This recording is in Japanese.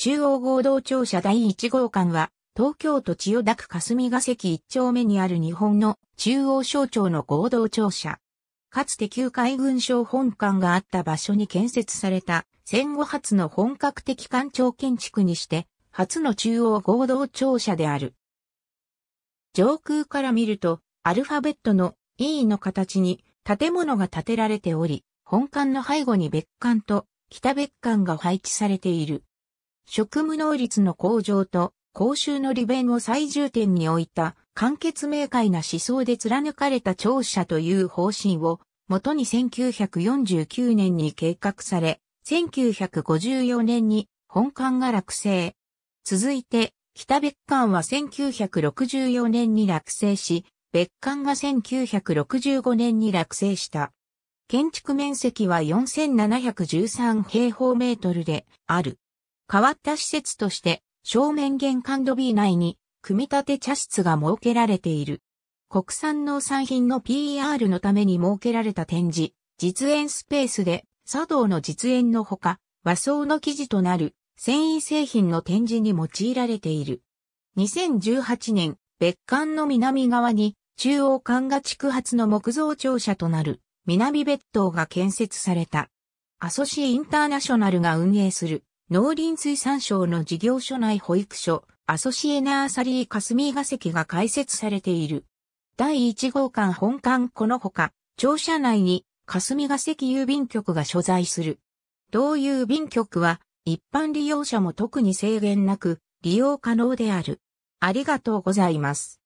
中央合同庁舎第1号館は、東京都千代田区霞が関1丁目にある日本の中央省庁の合同庁舎。かつて旧海軍省本館があった場所に建設された戦後初の本格的官庁建築にして、初の中央合同庁舎である。上空から見ると、アルファベットの E の形に建物が建てられており、本館の背後に別館と北別館が配置されている。職務能率の向上と公衆の利便を最重点に置いた簡潔明快な思想で貫かれた庁舎という方針を元に1949年に計画され、1954年に本館が落成。続いて、北別館は1964年に落成し、別館が1965年に落成した。建築面積は4713平方メートルである。変わった施設として、正面玄関ビ B 内に、組み立て茶室が設けられている。国産農産品の PR のために設けられた展示、実演スペースで、茶道の実演のほか、和装の生地となる繊維製品の展示に用いられている。2018年、別館の南側に中央管が蓄発の木造庁舎となる南別棟が建設された。アソシインターナショナルが運営する農林水産省の事業所内保育所、アソシエナーサリー霞が関が開設されている。第1号館本館このほか、庁舎内に霞が関郵便局が所在する。同郵便局は、一般利用者も特に制限なく利用可能である。ありがとうございます。